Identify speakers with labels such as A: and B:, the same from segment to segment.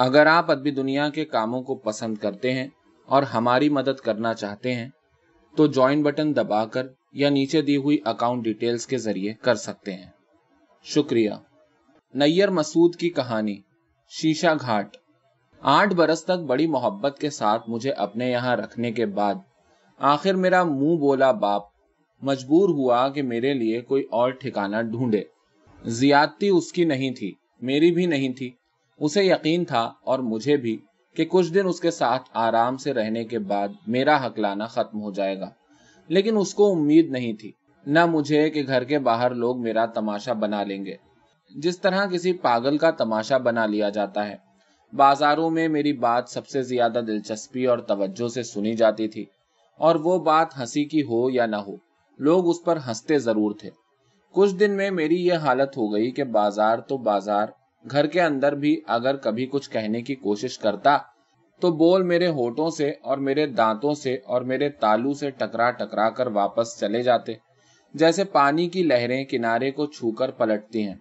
A: अगर आप अदबी दुनिया के कामों को पसंद करते हैं और हमारी मदद करना चाहते हैं तो ज्वाइन बटन दबाकर या नीचे दी हुई अकाउंट डिटेल्स के जरिए कर सकते हैं शुक्रिया नैयर मसूद की कहानी शीशा घाट आठ बरस तक बड़ी मोहब्बत के साथ मुझे अपने यहाँ रखने के बाद आखिर मेरा मुंह बोला बाप मजबूर हुआ कि मेरे लिए कोई और ठिकाना ढूंढे जियाती उसकी नहीं थी मेरी भी नहीं थी उसे यकीन था और मुझे भी कि कुछ दिन उसके साथ आराम से रहने के बाद मेरा हकलाना खत्म हो जाएगा लेकिन उसको उम्मीद नहीं थी न मुझे कि घर के बाहर लोग मेरा तमाशा बना लेंगे जिस तरह किसी पागल का तमाशा बना लिया जाता है बाजारों में मेरी बात सबसे ज्यादा दिलचस्पी और तवज्जो से सुनी जाती थी और वो बात हंसी की हो या ना हो लोग उस पर हंसते जरूर थे कुछ दिन में मेरी यह हालत हो गई कि बाजार तो बाजार घर के अंदर भी अगर कभी कुछ कहने की कोशिश करता तो बोल मेरे होठों से और मेरे दांतों से और मेरे तालू से टकरा टकरा कर वापस चले जाते जैसे पानी की लहरें किनारे को छूकर पलटती हैं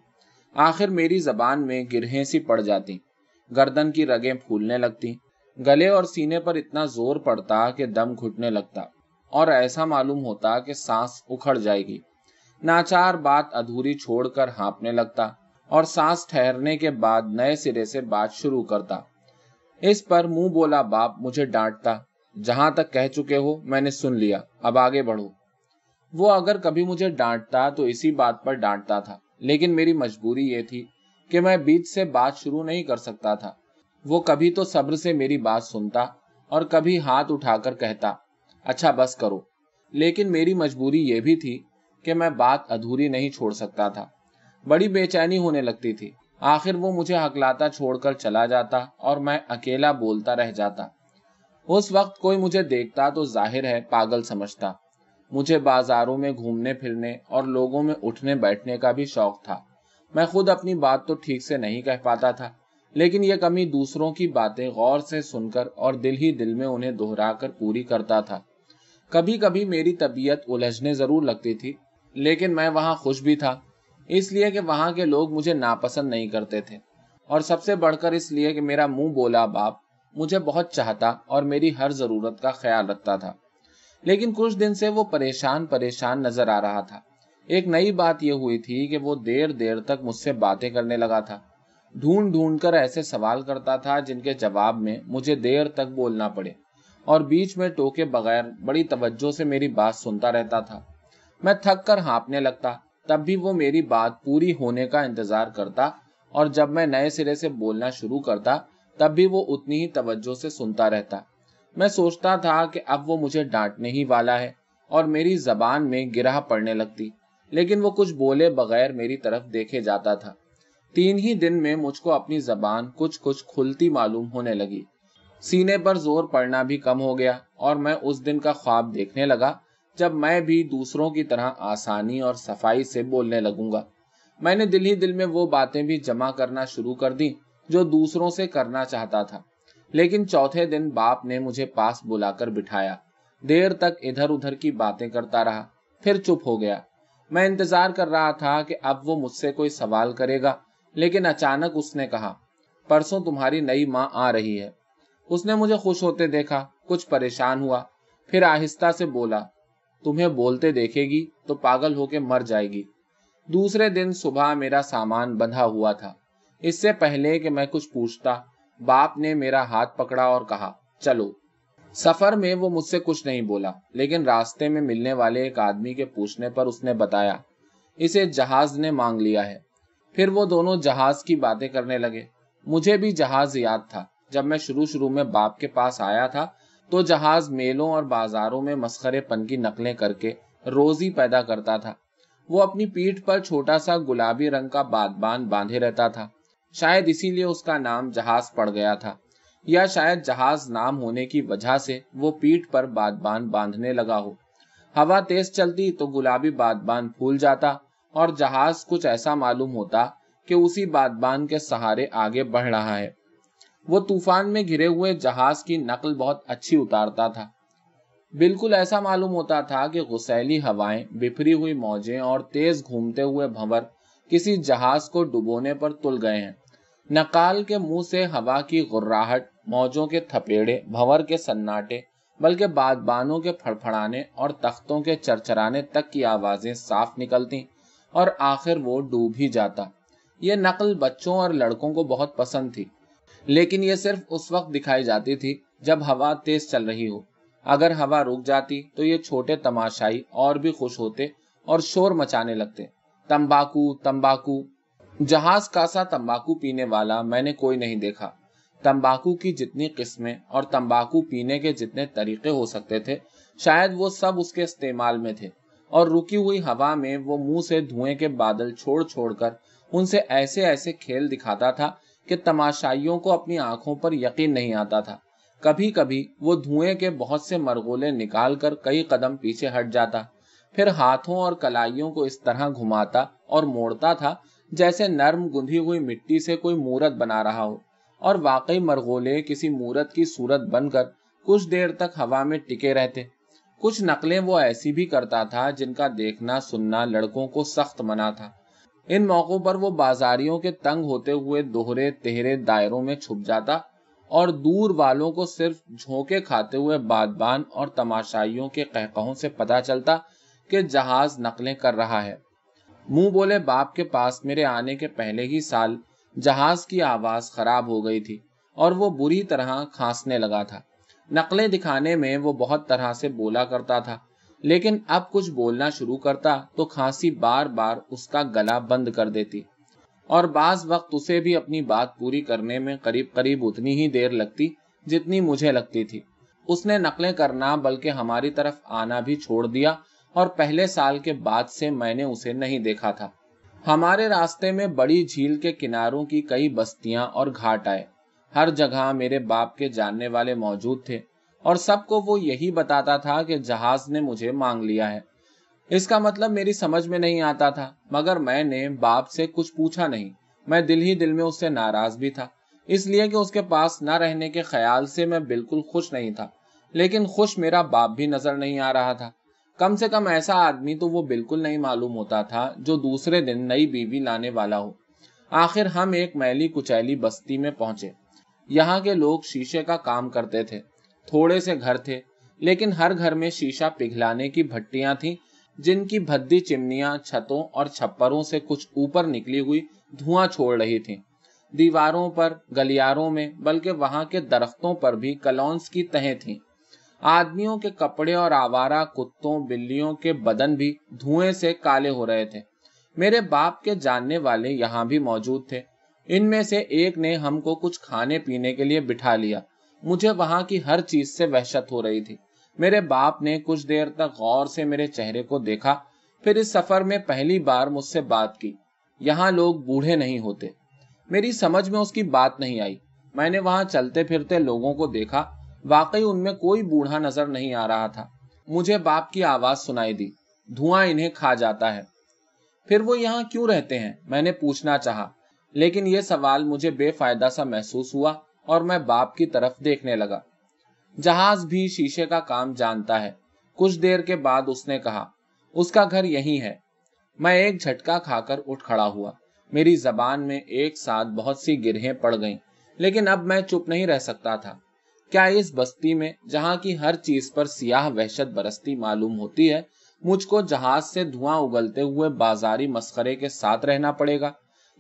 A: आखिर मेरी जबान में गिरहें सी पड़ जाती गर्दन की रगें फूलने लगती गले और सीने पर इतना जोर पड़ता कि दम घुटने लगता और ऐसा मालूम होता कि सांस उखड़ जाएगी नाचार बात अधूरी छोड़कर हाँपने लगता और सांस ठहरने के बाद नए सिरे से बात शुरू करता इस पर मुंह बोला बाप मुझे डांटता जहां तक कह चुके हो मैंने सुन लिया अब आगे बढ़ो वो अगर कभी मुझे डांटता तो इसी बात पर डांटता था लेकिन मेरी मजबूरी ये थी कि मैं बीच से बात शुरू नहीं कर सकता था वो कभी तो सब्र से मेरी बात सुनता और कभी हाथ उठाकर कहता अच्छा बस करो लेकिन मेरी मजबूरी ये भी थी कि मैं बात अधूरी नहीं छोड़ सकता था बड़ी बेचैनी होने लगती थी आखिर वो मुझे हकलाता छोड़कर चला जाता और मैं अकेला बोलता रह जाता उस वक्त कोई मुझे देखता तो जाहिर है पागल समझता मुझे बाजारों में घूमने फिरने और लोगों में उठने बैठने का भी शौक था मैं खुद अपनी बात तो ठीक से नहीं कह पाता था लेकिन यह कमी दूसरों की बातें गौर से सुनकर और दिल ही दिल में उन्हें दोहरा कर पूरी करता था कभी कभी मेरी तबीयत उलझने जरूर लगती थी लेकिन मैं वहां खुश भी था इसलिए कि वहाँ के लोग मुझे नापसंद नहीं करते थे और सबसे बढ़कर इसलिए कि मेरा मुंह बोला बाप मुझे बहुत चाहता और मेरी हर जरूरत का ख्याल रखता था लेकिन कुछ दिन से वो परेशान परेशान नजर आ रहा था एक नई बात यह हुई थी कि वो देर देर तक मुझसे बातें करने लगा था ढूंढ ढूंढ कर ऐसे सवाल करता था जिनके जवाब में मुझे देर तक बोलना पड़े और बीच में टोके बगैर बड़ी तवज्जो से मेरी बात सुनता रहता था मैं थक कर हाँपने लगता तब भी वो मेरी बात पूरी होने का इंतजार करता और जब मैं नए सिरे से बोलना शुरू करता तब भी वो उतनी ही तवज्जो से सुनता रहता मैं सोचता था कि अब वो मुझे डांटने ही वाला है और मेरी जबान में गिरा पड़ने लगती लेकिन वो कुछ बोले बगैर मेरी तरफ देखे जाता था तीन ही दिन में मुझको अपनी जबान कुछ कुछ खुलती मालूम होने लगी सीने पर जोर पड़ना भी कम हो गया और मैं उस दिन का ख्वाब देखने लगा जब मैं भी दूसरों की तरह आसानी और सफाई से बोलने लगूंगा मैंने दिल ही दिल में वो बातें भी जमा करना शुरू कर दी जो दूसरों से करना चाहता था लेकिन चौथे दिन बाप ने मुझे पास बुलाकर बिठाया देर तक इधर उधर की बातें करता रहा फिर चुप हो गया मैं इंतजार कर रहा था कि अब वो मुझसे कोई सवाल करेगा लेकिन अचानक उसने कहा परसों तुम्हारी नई माँ आ रही है उसने मुझे खुश होते देखा कुछ परेशान हुआ फिर आहिस्ता से बोला तुम्हें बोलते देखेगी तो पागल होके मर जाएगी दूसरे दिन सुबह मेरा सामान बंधा हुआ था इससे पहले कि मैं कुछ पूछता बाप ने मेरा हाथ पकड़ा और कहा चलो सफर में वो मुझसे कुछ नहीं बोला लेकिन रास्ते में मिलने वाले एक आदमी के पूछने पर उसने बताया इसे जहाज ने मांग लिया है फिर वो दोनों जहाज की बातें करने लगे मुझे भी जहाज याद था जब मैं शुरू शुरू में बाप के पास आया था तो जहाज मेलों और बाजारों में मस्खरेपन की नकलें करके रोजी पैदा करता था वो अपनी पीठ पर छोटा सा गुलाबी रंग का बादबान बांधे रहता था शायद इसीलिए उसका नाम जहाज पड़ गया था या शायद जहाज नाम होने की वजह से वो पीठ पर बादबान बांधने लगा हो हवा तेज चलती तो गुलाबी बादबान फूल जाता और जहाज कुछ ऐसा मालूम होता कि उसी बादबान के सहारे आगे बढ़ रहा है वो तूफान में घिरे हुए जहाज की नकल बहुत अच्छी उतारता था बिल्कुल ऐसा मालूम होता था कि गुसैली हवाएं बिफरी हुई मौजें और तेज घूमते हुए भंवर किसी जहाज को डुबोने पर तुल गए हैं नकाल के मुंह से हवा की गुर्राहट मौजों के थपेड़े भंवर के सन्नाटे बल्कि बागबानों के फड़फड़ाने और तख्तों के चरचराने तक की आवाजें साफ निकलती और आखिर वो डूब ही जाता ये नकल बच्चों और लड़कों को बहुत पसंद थी लेकिन ये सिर्फ उस वक्त दिखाई जाती थी जब हवा तेज चल रही हो अगर हवा रुक जाती तो ये छोटे तमाशाई और भी खुश होते और शोर मचाने लगते तंबाकू तंबाकू जहाज का सा तम्बाकू पीने वाला मैंने कोई नहीं देखा तंबाकू की जितनी किस्में और तंबाकू पीने के जितने तरीके हो सकते थे शायद वो सब उसके इस्तेमाल में थे और रुकी हुई हवा में वो मुंह से धुएं के बादल छोड़ छोड़कर उनसे ऐसे ऐसे खेल दिखाता था कि तमाशाइयों को अपनी आंखों पर यकीन नहीं आता था कभी कभी वो धुएं के बहुत से मरगोले निकाल कर कई कदम पीछे हट जाता फिर हाथों और कलाइयों को इस तरह घुमाता और मोड़ता था जैसे नर्म गुंधी हुई मिट्टी से कोई मूरत बना रहा हो और वाकई मरगोले किसी मूरत की सूरत बनकर कुछ देर तक हवा में टिके रहते कुछ नकलें वो ऐसी भी करता था जिनका देखना सुनना लड़कों को सख्त मना था इन मौकों पर वो बाजारियों के तंग होते हुए दोहरे तेहरे दायरों में छुप जाता और दूर वालों को सिर्फ झोंके खाते हुए बादबान और तमाशाइयों के कहकहों से पता चलता कि जहाज नकलें कर रहा है मुंह बोले बाप के पास मेरे आने के पहले ही साल जहाज की आवाज खराब हो गई थी और वो बुरी तरह खांसने लगा था नकलें दिखाने में वो बहुत तरह से बोला करता था लेकिन अब कुछ बोलना शुरू करता तो खांसी बार बार उसका गला बंद कर देती और बाज वक्त उसे भी अपनी बात पूरी करने में करीब करीब उतनी ही देर लगती जितनी मुझे लगती थी उसने नकलें करना बल्कि हमारी तरफ आना भी छोड़ दिया और पहले साल के बाद से मैंने उसे नहीं देखा था हमारे रास्ते में बड़ी झील के किनारों की कई बस्तियां और घाट आए हर जगह मेरे बाप के जानने वाले मौजूद थे और सबको वो यही बताता था कि जहाज ने मुझे मांग लिया है इसका मतलब मेरी समझ में नहीं आता था मगर मैंने बाप से कुछ पूछा नहीं मैं दिल ही दिल में उससे नाराज भी था इसलिए कि उसके पास ना रहने के ख्याल से मैं बिल्कुल खुश नहीं था लेकिन खुश मेरा बाप भी नजर नहीं आ रहा था कम से कम ऐसा आदमी तो वो बिल्कुल नहीं मालूम होता था जो दूसरे दिन नई बीवी लाने वाला हो आखिर हम एक मैली कुचैली बस्ती में पहुंचे यहाँ के लोग शीशे का काम करते थे थोड़े से घर थे लेकिन हर घर में शीशा पिघलाने की भट्टियां थी जिनकी भद्दी चिमनिया छतों और छप्परों से कुछ ऊपर निकली हुई धुआं छोड़ रही थी दीवारों पर गलियारों में बल्कि वहां के दरख्तों पर भी कलौंस की तह थी आदमियों के कपड़े और आवारा कुत्तों बिल्लियों के बदन भी धुएं से काले हो रहे थे मेरे बाप के जानने वाले यहाँ भी मौजूद थे इनमें से एक ने हमको कुछ खाने पीने के लिए बिठा लिया मुझे वहां की हर चीज से वहशत हो रही थी मेरे बाप ने कुछ देर तक गौर से मेरे चेहरे को देखा फिर इस सफर में पहली बार मुझसे बात की यहाँ लोग बूढ़े नहीं होते मेरी समझ में उसकी बात नहीं आई मैंने वहां चलते फिरते लोगों को देखा वाकई उनमें कोई बूढ़ा नजर नहीं आ रहा था मुझे बाप की आवाज सुनाई दी धुआं इन्हें खा जाता है फिर वो यहाँ क्यों रहते हैं मैंने पूछना चाहा लेकिन ये सवाल मुझे बेफायदा सा महसूस हुआ और मैं बाप की तरफ देखने लगा जहाज भी शीशे का काम जानता है कुछ देर के बाद उसने कहा उसका घर यही है मैं एक झटका खाकर उठ खड़ा हुआ मेरी जबान में एक साथ बहुत सी गिरहें पड़ गईं, लेकिन अब मैं चुप नहीं रह सकता था क्या इस बस्ती में जहाँ की हर चीज पर सियाह वहशत बरसती मालूम होती है मुझको जहाज से धुआं उगलते हुए बाजारी मस्खरे के साथ रहना पड़ेगा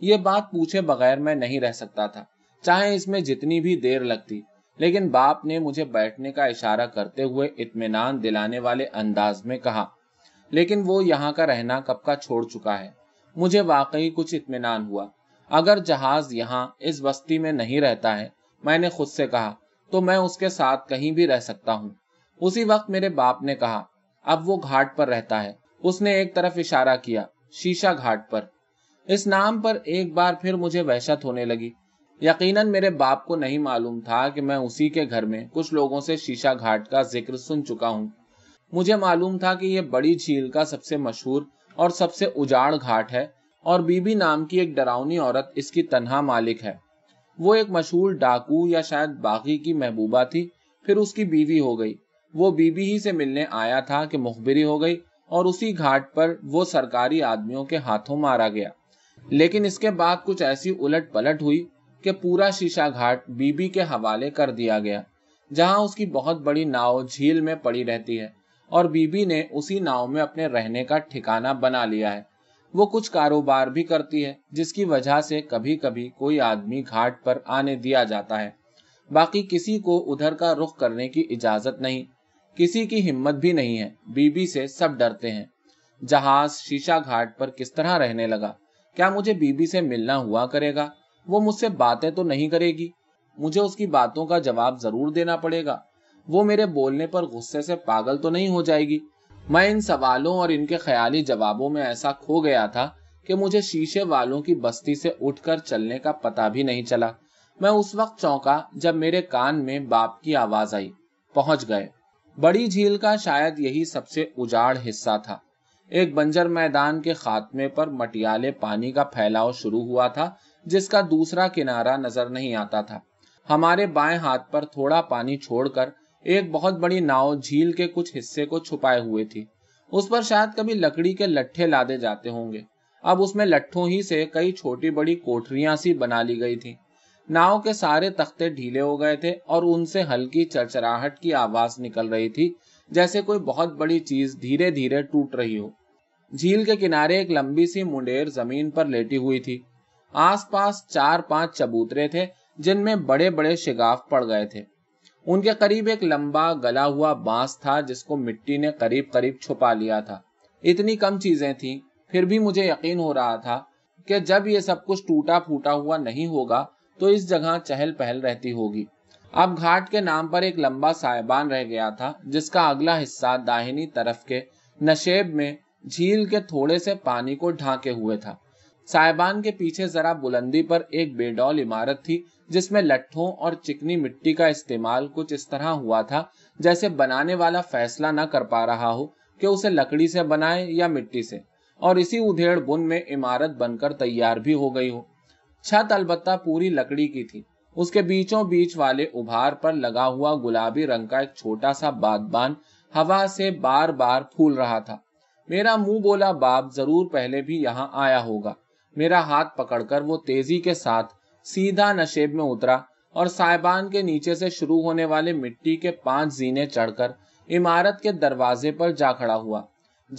A: ये बात पूछे बगैर मैं नहीं रह सकता था चाहे इसमें जितनी भी देर लगती लेकिन बाप ने मुझे बैठने का इशारा करते हुए इतमान दिलाने वाले अंदाज में कहा लेकिन वो यहाँ का रहना कब का छोड़ चुका है मुझे वाकई कुछ इतमान हुआ अगर जहाज यहाँ इस बस्ती में नहीं रहता है मैंने खुद से कहा तो मैं उसके साथ कहीं भी रह सकता हूँ उसी वक्त मेरे बाप ने कहा अब वो घाट पर रहता है उसने एक तरफ इशारा किया शीशा घाट पर इस नाम पर एक बार फिर मुझे वहशत होने लगी यकीनन मेरे बाप को नहीं मालूम था कि मैं उसी के घर में कुछ लोगों से शीशा घाट का जिक्र सुन चुका हूँ मुझे मालूम था कि यह बड़ी झील का सबसे मशहूर और सबसे उजाड़ घाट है और बीबी नाम की एक डरावनी औरत इसकी तनहा मालिक है वो एक मशहूर डाकू या शायद बागी की महबूबा थी फिर उसकी बीवी हो गई वो बीबी ही से मिलने आया था कि मुखबिरी हो गई और उसी घाट पर वो सरकारी आदमियों के हाथों मारा गया लेकिन इसके बाद कुछ ऐसी उलट पलट हुई कि पूरा शीशा घाट बीबी के हवाले कर दिया गया जहां उसकी बहुत बड़ी नाव झील में पड़ी रहती है और बीबी ने उसी नाव में अपने रहने का ठिकाना बना लिया है वो कुछ कारोबार भी करती है जिसकी वजह से कभी कभी कोई आदमी घाट पर आने दिया जाता है बाकी किसी को उधर का रुख करने की इजाजत नहीं किसी की हिम्मत भी नहीं है बीबी से सब डरते हैं जहाज शीशा घाट पर किस तरह रहने लगा क्या मुझे बीबी से मिलना हुआ करेगा वो मुझसे बातें तो नहीं करेगी मुझे उसकी बातों का जवाब जरूर देना पड़ेगा वो मेरे बोलने पर गुस्से से पागल तो नहीं हो जाएगी मैं इन सवालों और इनके ख्याली जवाबों में ऐसा खो गया था कि मुझे शीशे वालों की बस्ती से उठकर चलने का पता भी नहीं चला मैं उस वक्त चौंका जब मेरे कान में बाप की आवाज आई पहुंच गए बड़ी झील का शायद यही सबसे उजाड़ हिस्सा था एक बंजर मैदान के खात्मे पर मटियाले पानी का फैलाव शुरू हुआ था जिसका दूसरा किनारा नजर नहीं आता था हमारे बाएं हाथ पर थोड़ा पानी छोड़कर एक बहुत बड़ी नाव झील के कुछ हिस्से को छुपाए हुए थी उस पर शायद कभी लकड़ी के लट्ठे लादे जाते होंगे अब उसमें लट्ठों ही से कई छोटी बड़ी कोठरिया सी बना ली गई थी नाव के सारे तख्ते ढीले हो गए थे और उनसे हल्की चरचराहट की आवाज निकल रही थी जैसे कोई बहुत बड़ी चीज धीरे धीरे टूट रही हो झील के किनारे एक लंबी सी मुंडेर जमीन पर लेटी हुई थी आस पास चार पांच चबूतरे थे जिनमें बड़े बड़े शिगाफ पड़ गए थे उनके करीब एक लंबा गला हुआ बांस था जिसको मिट्टी ने करीब करीब छुपा लिया था इतनी कम चीजें थी फिर भी मुझे यकीन हो रहा था कि जब ये सब कुछ टूटा फूटा हुआ नहीं होगा तो इस जगह चहल पहल रहती होगी अब घाट के नाम पर एक लंबा साहिबान रह गया था जिसका अगला हिस्सा दाहिनी तरफ के नशेब में झील के थोड़े से पानी को ढांके हुए था साहिबान के पीछे जरा बुलंदी पर एक बेडौल इमारत थी जिसमें लट्ठों और चिकनी मिट्टी का इस्तेमाल कुछ इस तरह हुआ था जैसे बनाने वाला फैसला न कर पा रहा हो कि उसे लकड़ी से बनाए या मिट्टी से और इसी उधेड़ बुन में इमारत बनकर तैयार भी हो गई हो छत अलबत्ता पूरी लकड़ी की थी उसके बीचों बीच वाले उभार पर लगा हुआ गुलाबी रंग का एक छोटा सा बागबान हवा से बार बार फूल रहा था मेरा मुंह बोला बाप जरूर पहले भी यहाँ आया होगा मेरा हाथ पकड़कर वो तेजी के साथ सीधा नशेब में उतरा और साहिबान के नीचे से शुरू होने वाले मिट्टी के पांच जीने चढ़कर इमारत के दरवाजे पर जा खड़ा हुआ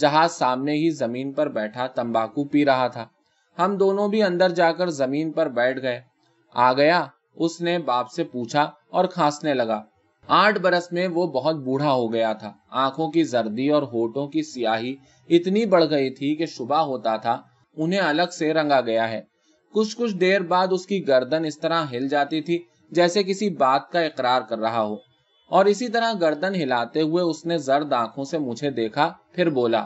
A: जहाज सामने ही जमीन पर बैठा तंबाकू पी रहा था हम दोनों भी अंदर जाकर जमीन पर बैठ गए आ गया उसने बाप से पूछा और खांसने लगा आठ बरस में वो बहुत बूढ़ा हो गया था आंखों की जर्दी और होठों की सियाही इतनी बढ़ गई थी कि शुबा होता था उन्हें अलग से रंगा गया है कुछ कुछ देर बाद उसकी गर्दन इस तरह हिल जाती थी जैसे किसी बात का इकरार कर रहा हो और इसी तरह गर्दन हिलाते हुए उसने जर्द आंखों से मुझे देखा फिर बोला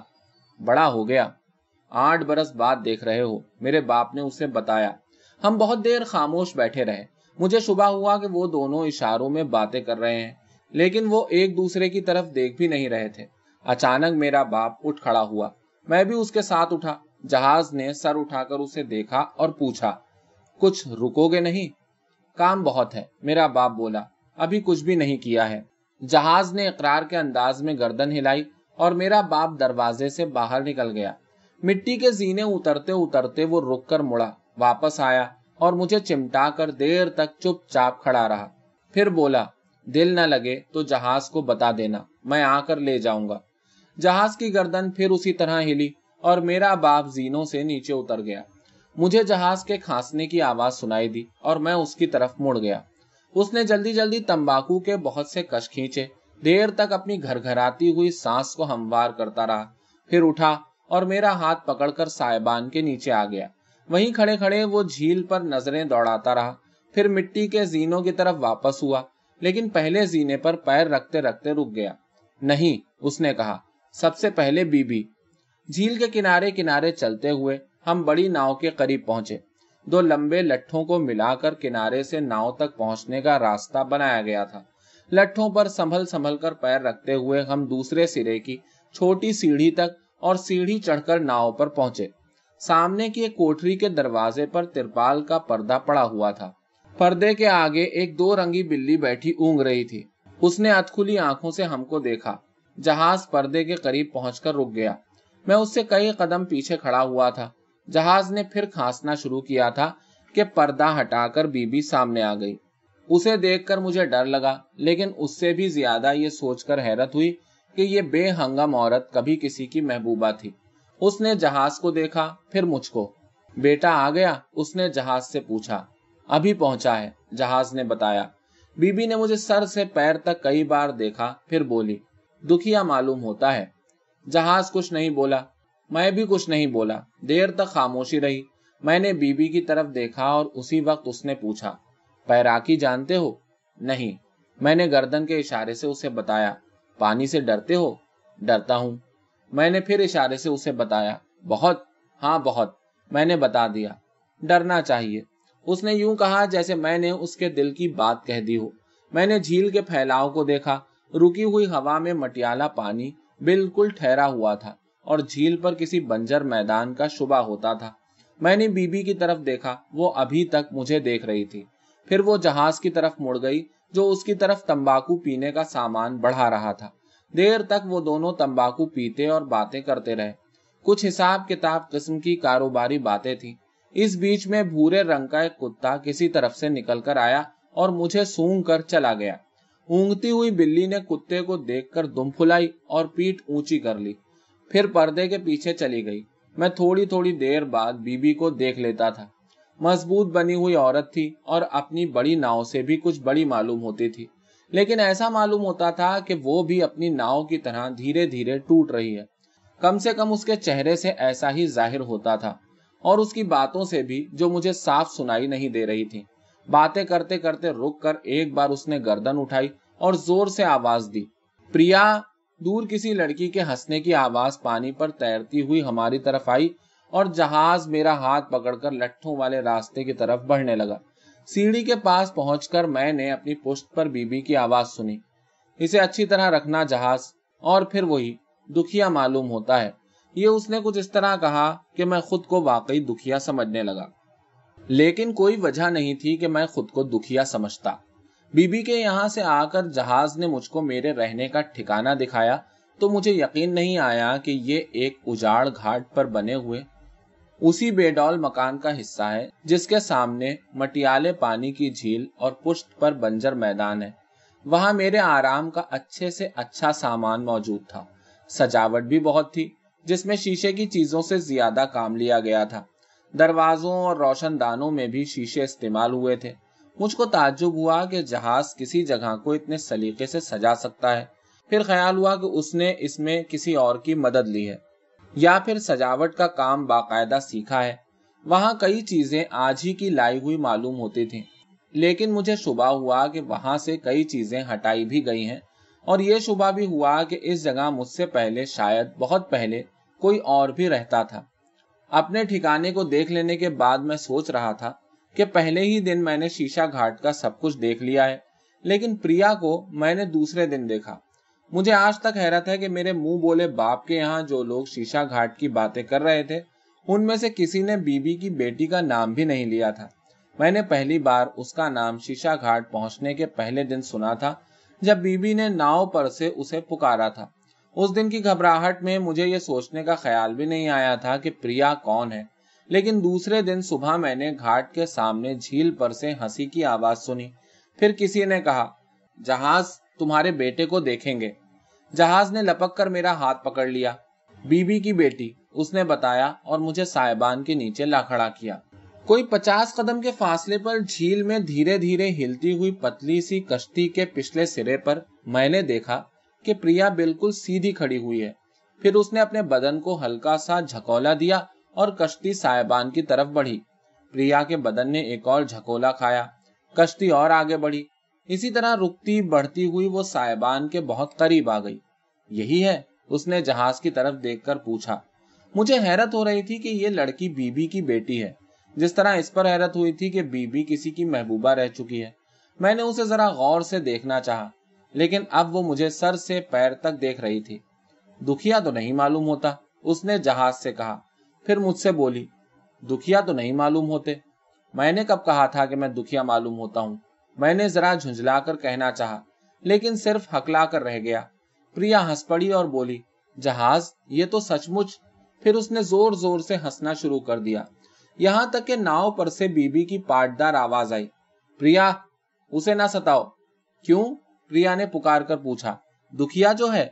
A: बड़ा हो गया आठ बरस बाद देख रहे हो मेरे बाप ने उसे बताया हम बहुत देर खामोश बैठे रहे मुझे सुबह हुआ कि वो दोनों इशारों में बातें कर रहे हैं लेकिन वो एक दूसरे की तरफ देख भी नहीं रहे थे अचानक मेरा बाप उठ खड़ा हुआ मैं भी उसके साथ उठा जहाज ने सर उठाकर उसे देखा और पूछा कुछ रुकोगे नहीं काम बहुत है मेरा बाप बोला अभी कुछ भी नहीं किया है जहाज ने इकरार के अंदाज में गर्दन हिलाई और मेरा बाप दरवाजे से बाहर निकल गया मिट्टी के जीने उतरते उतरते वो रुक कर मुड़ा वापस आया और मुझे चिमटा कर देर तक चुप चाप खड़ा रहा फिर बोला दिल न लगे तो जहाज को बता देना मैं आकर ले जाऊंगा जहाज की गर्दन फिर उसी तरह हिली और मेरा बाप जीनों से नीचे उतर गया मुझे जहाज के खांसने की आवाज सुनाई दी और मैं उसकी तरफ मुड़ गया उसने जल्दी जल्दी तंबाकू के बहुत से कश खींचे देर तक अपनी घर घराती हुई सांस को हमवार करता रहा फिर उठा और मेरा हाथ पकड़कर साहिबान के नीचे आ गया वहीं खड़े खड़े वो झील पर नजरें दौड़ाता रहा फिर मिट्टी के जीनों की तरफ वापस हुआ लेकिन पहले जीने पर पैर रखते रखते रुक गया नहीं उसने कहा सबसे पहले बीबी झील के किनारे किनारे चलते हुए हम बड़ी नाव के करीब पहुंचे दो लंबे लट्ठों को मिलाकर किनारे से नाव तक पहुंचने का रास्ता बनाया गया था लट्ठों पर संभल संभल कर पैर रखते हुए हम दूसरे सिरे की छोटी सीढ़ी तक और सीढ़ी चढ़कर नाव पर पहुंचे सामने की एक कोठरी के दरवाजे पर तिरपाल का पर्दा पड़ा हुआ था पर्दे के आगे एक दो रंगी बिल्ली बैठी ऊंग रही थी उसने अतखुली आंखों से हमको देखा जहाज पर्दे के करीब पहुंचकर रुक गया मैं उससे कई कदम पीछे खड़ा हुआ था जहाज ने फिर खांसना शुरू किया था कि पर्दा हटाकर बीबी सामने आ गई उसे देखकर मुझे डर लगा लेकिन उससे भी ज्यादा ये सोचकर हैरत हुई कि ये बेहंगम औरत कभी किसी की महबूबा थी उसने जहाज को देखा फिर मुझको बेटा आ गया उसने जहाज से पूछा अभी पहुंचा है जहाज ने बताया बीबी ने मुझे सर से पैर तक कई बार देखा फिर बोली दुखिया मालूम होता है जहाज कुछ नहीं बोला मैं भी कुछ नहीं बोला देर तक खामोशी रही मैंने बीबी की तरफ देखा और उसी वक्त उसने पूछा पैराकी जानते हो नहीं मैंने गर्दन के इशारे से उसे बताया पानी से डरते हो डरता हूँ मैंने फिर इशारे से उसे बताया बहुत हाँ बहुत मैंने बता दिया डरना चाहिए उसने यूं कहा जैसे मैंने उसके दिल की बात कह दी हो मैंने झील के फैलाव को देखा रुकी हुई हवा में मटियाला पानी बिल्कुल ठहरा हुआ था और झील पर किसी बंजर मैदान का शुबा होता था मैंने बीबी की तरफ देखा वो अभी तक मुझे देख रही थी फिर वो जहाज की तरफ मुड़ गई जो उसकी तरफ तंबाकू पीने का सामान बढ़ा रहा था देर तक वो दोनों तंबाकू पीते और बातें करते रहे कुछ हिसाब किताब किस्म की कारोबारी बातें थी इस बीच में भूरे रंग का एक कुत्ता किसी तरफ से निकल कर आया और मुझे सूंघ कर चला गया ऊँगती हुई बिल्ली ने कुत्ते को देख कर दुम फुलाई और पीठ ऊंची कर ली फिर पर्दे के पीछे चली गई मैं थोड़ी थोड़ी देर बाद बीबी को देख लेता था मजबूत बनी हुई औरत थी और अपनी बड़ी नाव से भी कुछ बड़ी मालूम होती थी लेकिन ऐसा मालूम होता था कि वो भी अपनी नाव की तरह धीरे धीरे टूट रही है कम से कम उसके चेहरे से ऐसा ही जाहिर होता था और उसकी बातों से भी जो मुझे साफ सुनाई नहीं दे रही थी बातें करते करते रुक कर एक बार उसने गर्दन उठाई और जोर से आवाज दी प्रिया दूर किसी लड़की के हंसने की आवाज पानी पर तैरती हुई हमारी तरफ आई और जहाज मेरा हाथ पकड़कर लट्ठों वाले रास्ते की तरफ बढ़ने लगा सीढ़ी के पास पहुंचकर मैंने अपनी पुष्ट पर बीबी की आवाज सुनी इसे अच्छी तरह रखना जहाज और फिर वही दुखिया मालूम होता है ये उसने कुछ इस तरह कहा कि मैं खुद को वाकई दुखिया समझने लगा लेकिन कोई वजह नहीं थी कि मैं खुद को दुखिया समझता बीबी के यहाँ से आकर जहाज ने मुझको मेरे रहने का ठिकाना दिखाया तो मुझे यकीन नहीं आया कि ये एक उजाड़ घाट पर बने हुए उसी बेडौल मकान का हिस्सा है जिसके सामने मटियाले पानी की झील और पुष्ट पर बंजर मैदान है वहां मेरे आराम का अच्छे से अच्छा सामान मौजूद था सजावट भी बहुत थी जिसमें शीशे की चीजों से ज्यादा काम लिया गया था दरवाजों और रोशनदानों में भी शीशे इस्तेमाल हुए थे मुझको ताजुब हुआ कि जहाज किसी जगह को इतने सलीके से सजा सकता है फिर ख्याल हुआ कि उसने इसमें किसी और की मदद ली है या फिर सजावट का काम बाकायदा सीखा है वहाँ कई चीजें आज ही की लाई हुई मालूम होती थी लेकिन मुझे शुभ हुआ कि वहाँ से कई चीजें हटाई भी गई हैं और ये शुबा भी हुआ कि इस जगह मुझसे पहले शायद बहुत पहले कोई और भी रहता था अपने ठिकाने को देख लेने के बाद मैं सोच रहा था कि पहले ही दिन मैंने शीशा घाट का सब कुछ देख लिया है लेकिन प्रिया को मैंने दूसरे दिन देखा मुझे आज तक हैरत है कि मेरे मुंह बोले बाप के यहाँ जो लोग शीशा घाट की बातें कर रहे थे उनमें से किसी ने बीबी की बेटी का नाम भी नहीं लिया था मैंने पहली बार उसका नाम शीशा घाट पहुंचने के पहले दिन सुना था जब बीबी ने नाव पर से उसे पुकारा था उस दिन की घबराहट में मुझे ये सोचने का ख्याल भी नहीं आया था कि प्रिया कौन है लेकिन दूसरे दिन सुबह मैंने घाट के सामने झील पर से हंसी की आवाज सुनी फिर किसी ने कहा जहाज तुम्हारे बेटे को देखेंगे जहाज ने लपक कर मेरा हाथ पकड़ लिया बीबी की बेटी उसने बताया और मुझे साहिबान के नीचे ला खड़ा किया कोई पचास कदम के फासले पर झील में धीरे धीरे हिलती हुई पतली सी कश्ती के पिछले सिरे पर मैंने देखा कि प्रिया बिल्कुल सीधी खड़ी हुई है फिर उसने अपने बदन को हल्का सा झकोला दिया और कश्ती साहेबान की तरफ बढ़ी प्रिया के बदन ने एक और झकोला खाया कश्ती और आगे बढ़ी इसी तरह रुकती बढ़ती हुई वो साहेबान के बहुत करीब आ गई यही है उसने जहाज की तरफ देखकर पूछा मुझे हैरत हो रही थी कि ये लड़की बीबी की बेटी है जिस तरह इस पर हैरत हुई थी कि बीबी किसी की महबूबा रह चुकी है मैंने उसे जरा गौर से देखना चाहा लेकिन अब वो मुझे सर से पैर तक देख रही थी दुखिया तो नहीं मालूम होता उसने जहाज से कहा फिर मुझसे बोली दुखिया तो नहीं मालूम होते मैंने कब कहा था कि मैं दुखिया मालूम होता हूँ मैंने जरा झुंझला कर कहना चाहा लेकिन सिर्फ हकला कर रह गया प्रिया हंस पड़ी और बोली जहाज ये तो सचमुच फिर उसने जोर जोर से हंसना शुरू कर दिया यहाँ तक के नाव पर से बीबी की पाटदार आवाज आई प्रिया उसे ना सताओ क्यों प्रिया ने पुकार कर पूछा दुखिया जो है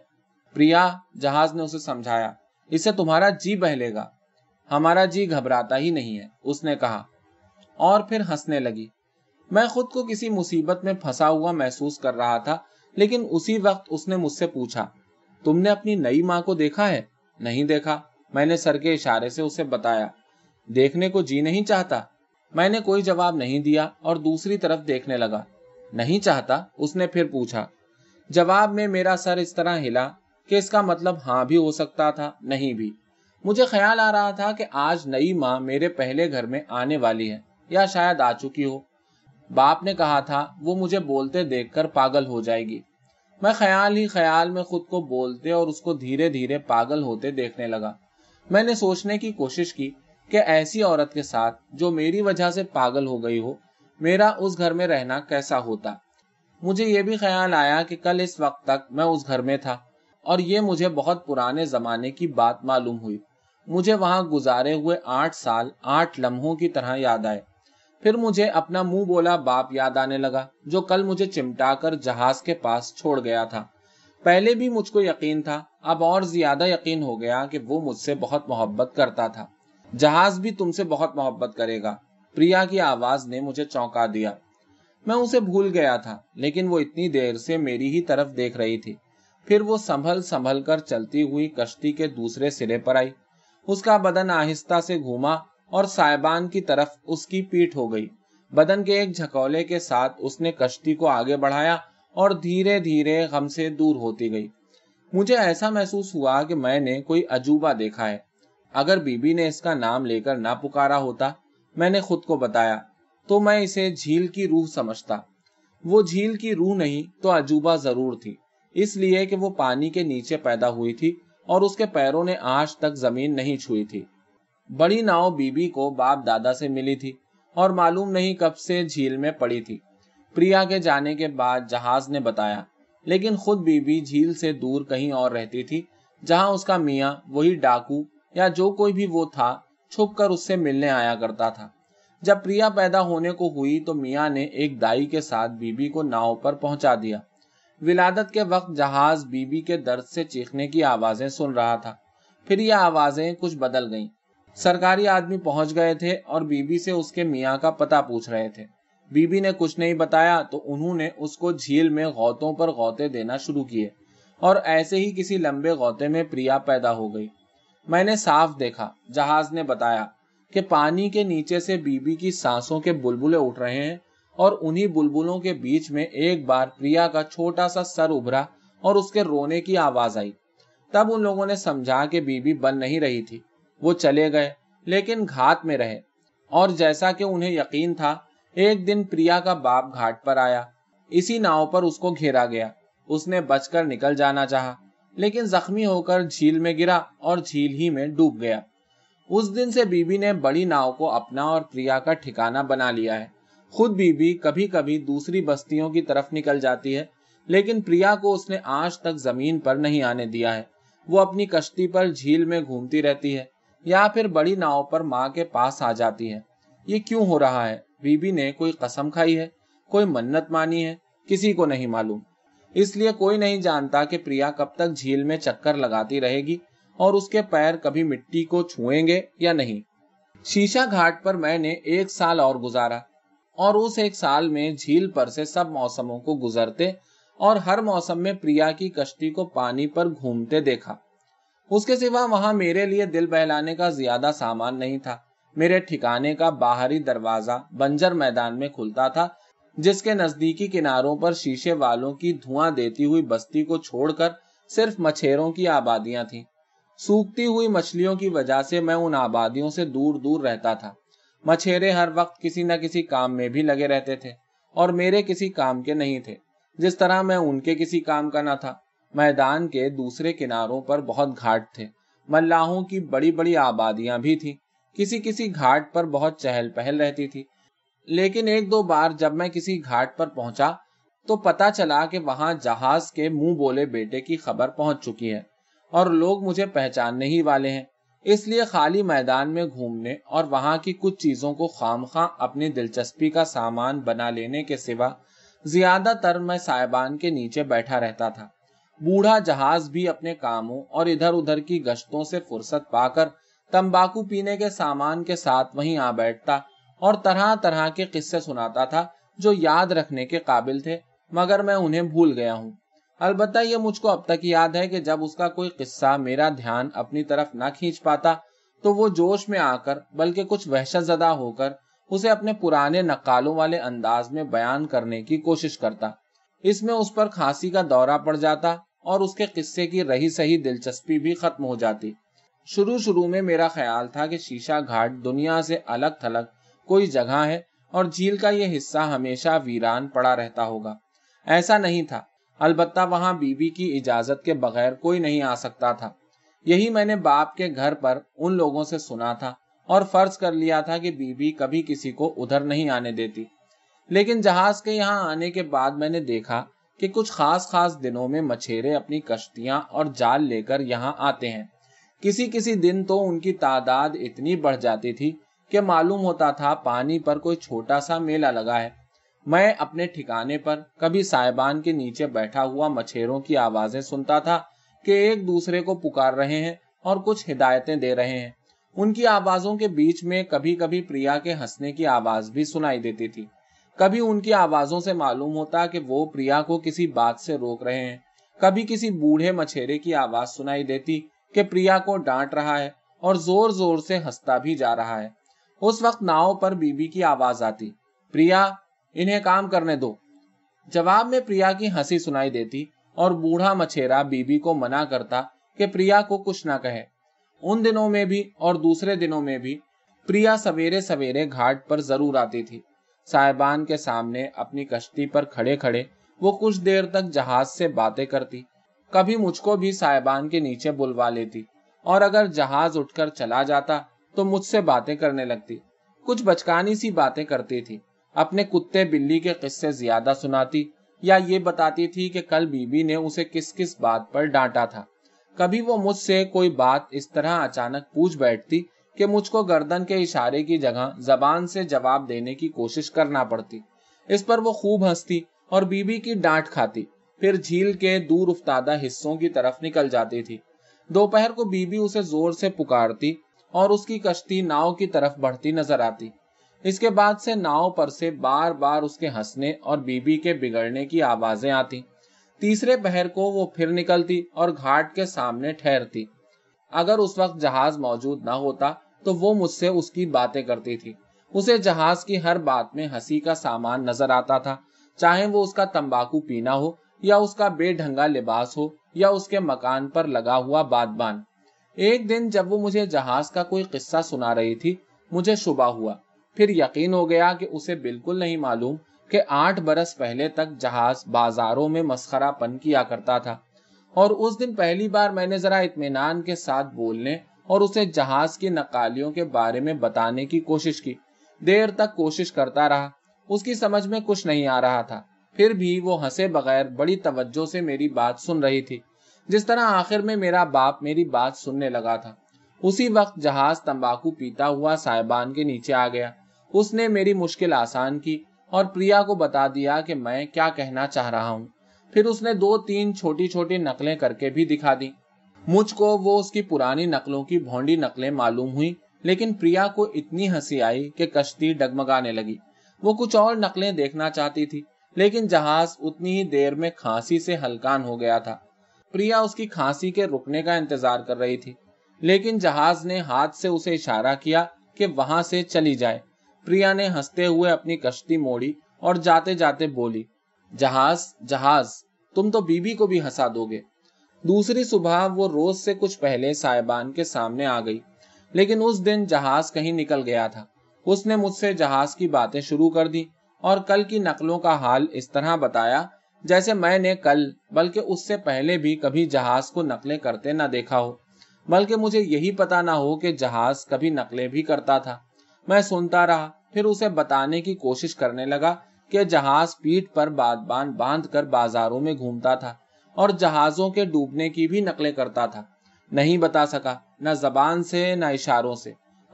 A: प्रिया जहाज ने उसे समझाया इसे तुम्हारा जी बहलेगा हमारा जी घबराता ही नहीं है उसने कहा और फिर हंसने लगी मैं खुद को किसी मुसीबत में फंसा हुआ महसूस कर रहा था लेकिन उसी वक्त उसने मुझसे पूछा तुमने अपनी नई माँ को देखा है नहीं देखा मैंने सर के इशारे से उसे बताया देखने को जी नहीं चाहता मैंने कोई जवाब नहीं दिया और दूसरी तरफ देखने लगा नहीं चाहता उसने फिर पूछा जवाब में मेरा सर इस तरह हिला कि इसका मतलब हाँ भी हो सकता था नहीं भी मुझे ख्याल आ रहा था कि आज नई माँ मेरे पहले घर में आने वाली है या शायद आ चुकी हो बाप ने कहा था वो मुझे बोलते देखकर पागल हो जाएगी मैं ख्याल ही ख्याल में खुद को बोलते और उसको धीरे धीरे पागल होते देखने लगा मैंने सोचने की कोशिश की कि ऐसी औरत के साथ जो मेरी वजह से पागल हो गई हो मेरा उस घर में रहना कैसा होता मुझे ये भी ख्याल आया कि कल इस वक्त तक मैं उस घर में था और ये मुझे बहुत पुराने जमाने की बात मालूम हुई मुझे वहां गुजारे हुए आठ साल आठ लम्हों की तरह याद आए फिर मुझे अपना मुंह बोला बाप याद आने लगा जो कल मुझे चिमटाकर जहाज के पास छोड़ गया था पहले भी मुझको यकीन था अब और ज्यादा यकीन हो गया कि वो मुझसे बहुत मोहब्बत करता था जहाज भी तुमसे बहुत मोहब्बत करेगा प्रिया की आवाज ने मुझे चौंका दिया मैं उसे भूल गया था लेकिन वो इतनी देर से मेरी ही तरफ देख रही थी फिर वो संभल संभल कर चलती हुई कश्ती के दूसरे सिरे पर आई उसका बदन आहिस्ता से घूमा और साइबान की तरफ उसकी पीठ हो गई बदन के एक झकोले के साथ उसने कश्ती को आगे बढ़ाया और धीरे धीरे गम से दूर होती गई मुझे ऐसा महसूस हुआ कि मैंने कोई अजूबा देखा है अगर बीबी ने इसका नाम लेकर ना पुकारा होता मैंने खुद को बताया तो मैं इसे झील की रूह समझता वो झील की रूह नहीं तो अजूबा जरूर थी इसलिए कि वो पानी के नीचे पैदा हुई थी और उसके पैरों ने आज तक जमीन नहीं छुई थी बड़ी नाव बीबी को बाप दादा से मिली थी और मालूम नहीं कब से झील में पड़ी थी प्रिया के जाने के बाद जहाज ने बताया लेकिन खुद बीबी झील से दूर कहीं और रहती थी जहां उसका मियाँ वही डाकू या जो कोई भी वो था छुप कर उससे मिलने आया करता था जब प्रिया पैदा होने को हुई तो मियाँ ने एक दाई के साथ बीबी को नाव पर पहुंचा दिया विलादत के वक्त जहाज बीबी के दर्द से चीखने की आवाजें सुन रहा था फिर ये आवाजें कुछ बदल गईं। सरकारी आदमी पहुंच गए थे और बीबी से उसके मियाँ का पता पूछ रहे थे बीबी ने कुछ नहीं बताया तो उन्होंने उसको झील में गौतों पर गौते देना शुरू किए और ऐसे ही किसी लंबे गौते में प्रिया पैदा हो गई मैंने साफ देखा जहाज ने बताया कि पानी के नीचे से बीबी की सांसों के बुलबुले उठ रहे हैं और उन्हीं बुलबुलों के बीच में एक बार प्रिया का छोटा सा सर उभरा और उसके रोने की आवाज आई तब उन लोगों ने समझा कि बीबी बन नहीं रही थी वो चले गए लेकिन घात में रहे और जैसा कि उन्हें यकीन था एक दिन प्रिया का बाप घाट पर आया इसी नाव पर उसको घेरा गया उसने बचकर निकल जाना चाहा लेकिन जख्मी होकर झील में गिरा और झील ही में डूब गया उस दिन से बीबी ने बड़ी नाव को अपना और प्रिया का ठिकाना बना लिया है खुद बीबी कभी कभी दूसरी बस्तियों की तरफ निकल जाती है लेकिन प्रिया को उसने आज तक जमीन पर नहीं आने दिया है वो अपनी कश्ती पर झील में घूमती रहती है या फिर बड़ी नाव पर माँ के पास आ जाती है ये क्यों हो रहा है बीबी ने कोई कसम खाई है कोई मन्नत मानी है किसी को नहीं मालूम इसलिए कोई नहीं जानता कि प्रिया कब तक झील में चक्कर लगाती रहेगी और उसके पैर कभी मिट्टी को छुएंगे या नहीं शीशा घाट पर मैंने एक साल और गुजारा और उस एक साल में झील पर से सब मौसमों को गुजरते और हर मौसम में प्रिया की कश्ती को पानी पर घूमते देखा उसके सिवा वहां मेरे लिए दिल बहलाने का ज्यादा सामान नहीं था मेरे ठिकाने का बाहरी दरवाजा बंजर मैदान में खुलता था जिसके नजदीकी किनारों पर शीशे वालों की धुआं देती हुई बस्ती को छोड़कर सिर्फ मछेरों की आबादियां थीं। सूखती हुई मछलियों की वजह से मैं उन आबादियों से दूर दूर रहता था मछेरे हर वक्त किसी न किसी काम में भी लगे रहते थे और मेरे किसी काम के नहीं थे जिस तरह मैं उनके किसी काम का ना था मैदान के दूसरे किनारों पर बहुत घाट थे मल्लाहों की बड़ी बड़ी आबादियां भी थी किसी किसी घाट पर बहुत चहल पहल रहती थी लेकिन एक दो बार जब मैं किसी घाट पर पहुंचा तो पता चला कि वहां जहाज के मुंह बोले बेटे की खबर पहुंच चुकी है और लोग मुझे पहचानने ही वाले हैं इसलिए खाली मैदान में घूमने और वहां की कुछ चीज़ों को खाम खामखा अपनी दिलचस्पी का सामान बना लेने के सिवा ज्यादातर मैं साहिबान के नीचे बैठा रहता था बूढ़ा जहाज भी अपने कामों और इधर उधर की गश्तों से फुर्सत पाकर तंबाकू पीने के सामान के साथ वहीं आ बैठता और तरह तरह के किस्से सुनाता था जो याद रखने के काबिल थे मगर मैं उन्हें भूल गया हूँ अलबत् ये मुझको अब तक याद है कि जब उसका कोई किस्सा मेरा ध्यान अपनी तरफ ना खींच पाता तो वो जोश में आकर बल्कि कुछ वहशत ज़दा होकर उसे अपने पुराने नकालों वाले अंदाज में बयान करने की कोशिश करता इसमें उस पर खांसी का दौरा पड़ जाता और उसके किस्से की रही सही दिलचस्पी भी खत्म हो जाती शुरू शुरू में मेरा ख्याल था कि शीशा घाट दुनिया से अलग थलग कोई जगह है और झील का ये हिस्सा हमेशा वीरान पड़ा रहता होगा ऐसा नहीं था अलबत्ता वहां बीवी की इजाजत के बगैर कोई नहीं आ सकता था यही मैंने बाप के घर पर उन लोगों से सुना था और फर्ज कर लिया था कि बीबी कभी किसी को उधर नहीं आने देती लेकिन जहाज के यहाँ आने के बाद मैंने देखा कि कुछ खास खास दिनों में मछेरे अपनी कश्तियां और जाल लेकर यहाँ आते हैं किसी किसी दिन तो उनकी तादाद इतनी बढ़ जाती थी कि मालूम होता था पानी पर कोई छोटा सा मेला लगा है मैं अपने ठिकाने पर कभी साहिबान के नीचे बैठा हुआ मछेरों की आवाजें सुनता था कि एक दूसरे को पुकार रहे हैं और कुछ हिदायतें दे रहे हैं उनकी आवाजों के बीच में कभी कभी प्रिया के हंसने की आवाज भी सुनाई देती थी कभी उनकी आवाजों से मालूम होता कि वो प्रिया को किसी बात से रोक रहे हैं कभी किसी बूढ़े मछेरे की आवाज सुनाई देती कि प्रिया को डांट रहा है और जोर जोर से हंसता भी जा रहा है उस वक्त नाव पर बीबी की आवाज आती प्रिया इन्हें काम करने दो जवाब में प्रिया की हंसी सुनाई देती और बूढ़ा मछेरा बीबी को मना करता कि प्रिया को कुछ ना कहे उन दिनों में भी और दूसरे दिनों में भी प्रिया सवेरे सवेरे घाट पर जरूर आती थी साहिबान के सामने अपनी कश्ती पर खड़े खड़े वो कुछ देर तक जहाज से बातें करती कभी मुझको भी साहिबान के नीचे बुलवा लेती और अगर जहाज उठकर चला जाता तो मुझसे बातें करने लगती कुछ बचकानी सी बातें करती थी अपने कुत्ते बिल्ली के किस्से ज्यादा सुनाती या ये बताती थी कि कल बीबी ने उसे किस किस बात पर डांटा था कभी वो मुझसे कोई बात इस तरह अचानक पूछ बैठती कि मुझको गर्दन के इशारे की जगह जबान से जवाब देने की कोशिश करना पड़ती इस पर वो खूब हंसती और बीबी की डांट खाती फिर झील के दूर उफ्तादा हिस्सों की तरफ निकल जाती थी दोपहर को बीबी उसे जोर से पुकारती और उसकी कश्ती नाव की तरफ बढ़ती नजर आती इसके बाद से नाव पर से बार बार उसके हंसने और बीबी के बिगड़ने की आवाजें आती तीसरे पहर को वो फिर निकलती और घाट के सामने ठहरती अगर उस वक्त जहाज मौजूद ना होता तो वो मुझसे उसकी बातें करती थी उसे जहाज की हर बात में हंसी का सामान नजर आता था चाहे वो उसका तंबाकू पीना हो या उसका बेढंगा लिबास हो या उसके मकान पर लगा हुआ बादबान एक दिन जब वो मुझे जहाज का कोई किस्सा सुना रही थी मुझे शुबा हुआ फिर यकीन हो गया कि उसे बिल्कुल नहीं मालूम कि आठ बरस पहले तक जहाज बाजारों में मस्खरापन किया करता था और उस दिन पहली बार मैंने जरा इतमान के साथ बोलने और उसे जहाज की नकालियों के बारे में बताने की कोशिश की देर तक कोशिश करता रहा उसकी समझ में कुछ नहीं आ रहा था फिर भी वो हंसे बगैर बड़ी तवज्जो से मेरी बात सुन रही थी जिस तरह आखिर में मेरा बाप मेरी बात सुनने लगा था उसी वक्त जहाज तंबाकू पीता हुआ साहिबान के नीचे आ गया उसने मेरी मुश्किल आसान की और प्रिया को बता दिया कि मैं क्या कहना चाह रहा हूँ फिर उसने दो तीन छोटी छोटी नकलें करके भी दिखा दी मुझको वो उसकी पुरानी नकलों की भोंडी नकलें मालूम हुई लेकिन प्रिया को इतनी हंसी आई कि कश्ती डगमगाने लगी वो कुछ और नकलें देखना चाहती थी लेकिन जहाज उतनी ही देर में खांसी से हलकान हो गया था प्रिया उसकी खांसी के रुकने का इंतजार कर रही थी लेकिन जहाज ने हाथ से उसे इशारा किया कि वहां से चली जाए प्रिया ने हंसते हुए अपनी कश्ती मोड़ी और जाते जाते बोली जहाज जहाज तुम तो बीबी को भी हंसा दोगे दूसरी सुबह वो रोज से कुछ पहले साहिबान के सामने आ गई लेकिन उस दिन जहाज कहीं निकल गया था उसने मुझसे जहाज की बातें शुरू कर दी और कल की नकलों का हाल इस तरह बताया जैसे मैंने कल बल्कि उससे पहले भी कभी जहाज को नकलें करते ना देखा हो बल्कि मुझे यही पता ना हो कि जहाज कभी नकलें भी करता था मैं सुनता रहा फिर उसे बताने की कोशिश करने लगा कि जहाज पीठ पर बादबान बांध कर बाजारों में घूमता था और जहाजों के डूबने की भी नकलें करता था नहीं बता सका न जबान से न इशारों से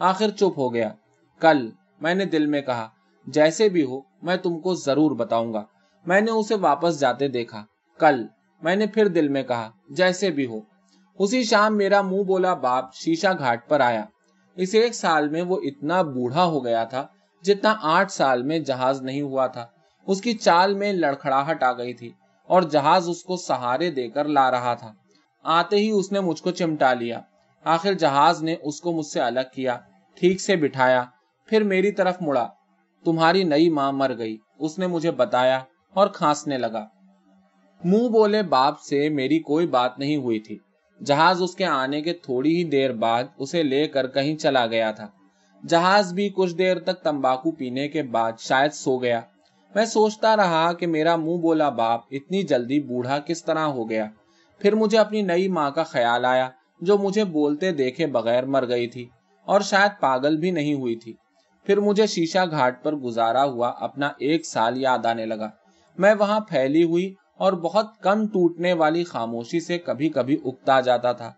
A: आखिर चुप हो गया कल मैंने दिल में कहा जैसे भी हो मैं तुमको जरूर बताऊंगा मैंने उसे वापस जाते देखा कल मैंने फिर दिल में कहा जैसे भी हो उसी शाम मेरा मुंह बोला बाप शीशा घाट पर आया इस एक साल में वो इतना बूढ़ा हो गया था जितना आठ साल में जहाज नहीं हुआ था उसकी चाल में लड़खड़ाहट आ गई थी और जहाज उसको सहारे देकर ला रहा था आते ही उसने मुझको चिमटा लिया आखिर जहाज ने उसको मुझसे अलग किया ठीक से बिठाया फिर मेरी तरफ मुड़ा तुम्हारी नई माँ मर गई उसने मुझे बताया और खांसने लगा मुंह बोले बाप से मेरी कोई बात नहीं हुई थी जहाज उसके आने के थोड़ी ही देर बाद उसे लेकर कहीं चला गया था जहाज भी कुछ देर तक तंबाकू पीने के बाद शायद सो गया मैं सोचता रहा कि मेरा मुंह बोला बाप इतनी जल्दी बूढ़ा किस तरह हो गया फिर मुझे अपनी नई माँ का ख्याल आया जो मुझे बोलते देखे बगैर मर गई थी और शायद पागल भी नहीं हुई थी फिर मुझे शीशा घाट पर गुजारा हुआ अपना एक साल याद आने लगा मैं वहाँ फैली हुई और बहुत कम टूटने वाली खामोशी से कभी कभी उगता जाता था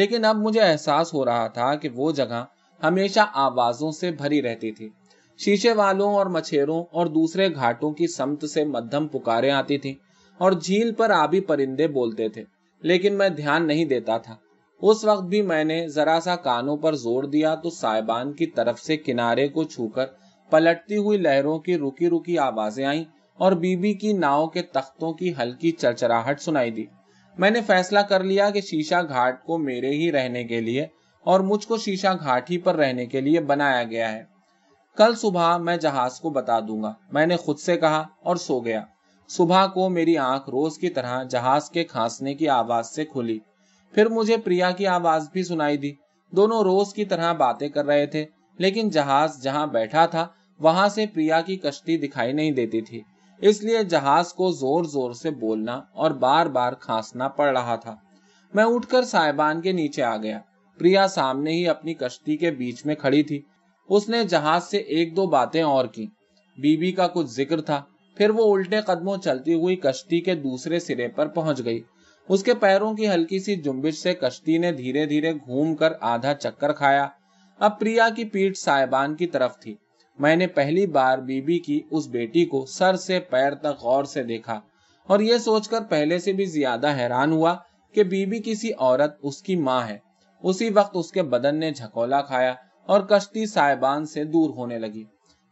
A: लेकिन अब मुझे एहसास हो रहा था कि वो जगह हमेशा आवाजों से भरी रहती थी शीशे वालों और मछेरों और दूसरे घाटों की समत से मध्यम पुकारें आती थीं और झील पर आबी परिंदे बोलते थे लेकिन मैं ध्यान नहीं देता था उस वक्त भी मैंने जरा सा कानों पर जोर दिया तो साहिबान की तरफ से किनारे को छूकर पलटती हुई लहरों की रुकी रुकी आवाजें आईं और बीबी की नाव के तख्तों की हल्की चरचराहट सुनाई दी मैंने फैसला कर लिया कि शीशा घाट को मेरे ही रहने के लिए और मुझको शीशा घाट ही पर रहने के लिए बनाया गया है कल सुबह मैं जहाज को बता दूंगा मैंने खुद से कहा और सो गया सुबह को मेरी आंख रोज की तरह जहाज के खांसने की आवाज से खुली फिर मुझे प्रिया की आवाज भी सुनाई दी दोनों रोज की तरह बातें कर रहे थे लेकिन जहाज जहां बैठा था वहां से प्रिया की कश्ती दिखाई नहीं देती थी इसलिए जहाज को जोर जोर से बोलना और बार बार खांसना पड़ रहा था मैं उठकर साहिबान के नीचे आ गया प्रिया सामने ही अपनी कश्ती के बीच में खड़ी थी उसने जहाज से एक दो बातें और की बीबी का कुछ जिक्र था फिर वो उल्टे कदमों चलती हुई कश्ती के दूसरे सिरे पर पहुंच गई उसके पैरों की हल्की सी जुम्बिश से कश्ती ने धीरे धीरे घूम कर आधा चक्कर खाया अब प्रिया की पीठ साहिबान की तरफ थी मैंने पहली बार बीबी की उस बेटी को सर से पैर तक गौर से देखा और ये सोचकर पहले से भी ज्यादा हैरान हुआ कि बीबी किसी औरत उसकी माँ है उसी वक्त उसके बदन ने झकोला खाया और कश्ती साहिबान से दूर होने लगी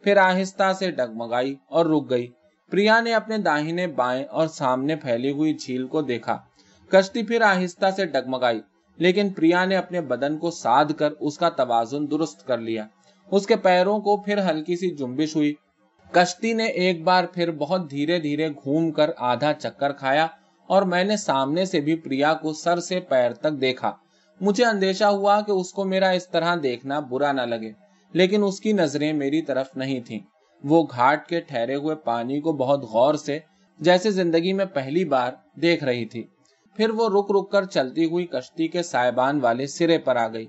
A: फिर आहिस्ता से डगमगाई और रुक गई प्रिया ने अपने दाहिने बाएं और सामने फैली हुई झील को देखा कश्ती फिर आहिस्ता से डगमगाई लेकिन प्रिया ने अपने बदन को साध कर उसका तवाजुन दुरुस्त कर लिया उसके पैरों को फिर हल्की सी जुम्बिश हुई कश्ती ने एक बार फिर बहुत धीरे धीरे घूम कर आधा चक्कर खाया और मैंने सामने से भी प्रिया को सर से पैर तक देखा मुझे अंदेशा हुआ कि उसको मेरा इस तरह देखना बुरा न लगे लेकिन उसकी नजरें मेरी तरफ नहीं थीं। वो घाट के ठहरे हुए पानी को बहुत गौर से जैसे जिंदगी में पहली बार देख रही थी फिर वो रुक रुक कर चलती हुई कश्ती के साइबान वाले सिरे पर आ गई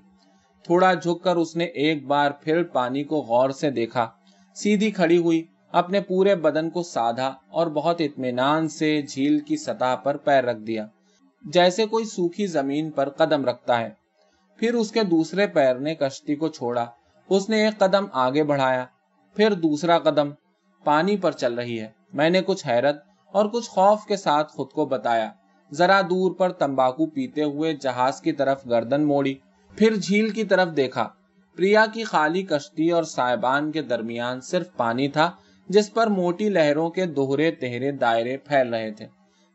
A: थोड़ा झुककर उसने एक बार फिर पानी को गौर से देखा सीधी खड़ी हुई अपने पूरे बदन को साधा और बहुत इत्मीनान से झील की सतह पर पैर रख दिया जैसे कोई सूखी जमीन पर कदम रखता है फिर उसके दूसरे पैर ने कश्ती को छोड़ा उसने एक कदम आगे बढ़ाया फिर दूसरा कदम पानी पर चल रही है मैंने कुछ हैरत और कुछ खौफ के साथ खुद को बताया जरा दूर पर तंबाकू पीते हुए जहाज की तरफ गर्दन मोड़ी फिर झील की तरफ देखा प्रिया की खाली कश्ती और साहिबान के दरमियान सिर्फ पानी था जिस पर मोटी लहरों के दोहरे तेहरे दायरे फैल रहे थे